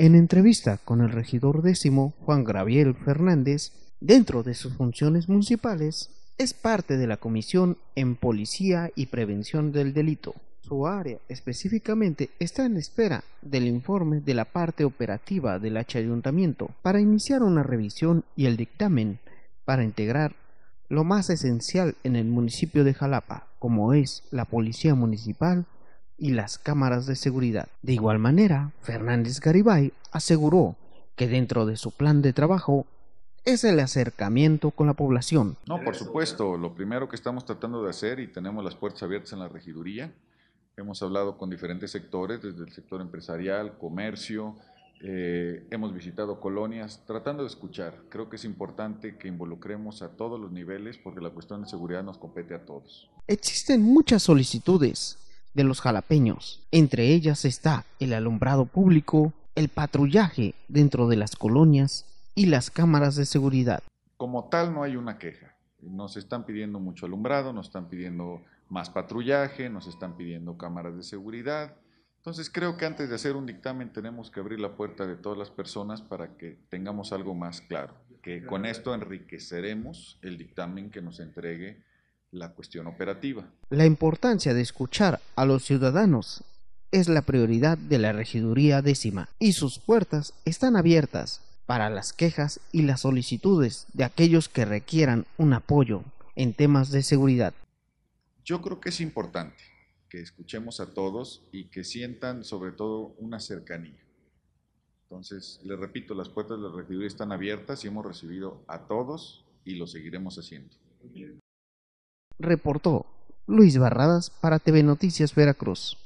En entrevista con el regidor décimo Juan Graviel Fernández, dentro de sus funciones municipales, es parte de la Comisión en Policía y Prevención del Delito. Su área específicamente está en espera del informe de la parte operativa del H Ayuntamiento para iniciar una revisión y el dictamen para integrar lo más esencial en el municipio de Jalapa, como es la Policía Municipal, y las cámaras de seguridad. De igual manera, Fernández Garibay aseguró que dentro de su plan de trabajo es el acercamiento con la población. No, por supuesto, lo primero que estamos tratando de hacer y tenemos las puertas abiertas en la regiduría, hemos hablado con diferentes sectores, desde el sector empresarial, comercio, eh, hemos visitado colonias, tratando de escuchar. Creo que es importante que involucremos a todos los niveles porque la cuestión de seguridad nos compete a todos. Existen muchas solicitudes de los jalapeños. Entre ellas está el alumbrado público, el patrullaje dentro de las colonias y las cámaras de seguridad. Como tal no hay una queja. Nos están pidiendo mucho alumbrado, nos están pidiendo más patrullaje, nos están pidiendo cámaras de seguridad. Entonces creo que antes de hacer un dictamen tenemos que abrir la puerta de todas las personas para que tengamos algo más claro, que con esto enriqueceremos el dictamen que nos entregue la cuestión operativa. La importancia de escuchar a los ciudadanos es la prioridad de la regiduría décima y sus puertas están abiertas para las quejas y las solicitudes de aquellos que requieran un apoyo en temas de seguridad. Yo creo que es importante que escuchemos a todos y que sientan sobre todo una cercanía. Entonces, les repito, las puertas de la regiduría están abiertas y hemos recibido a todos y lo seguiremos haciendo reportó Luis Barradas para TV Noticias Veracruz.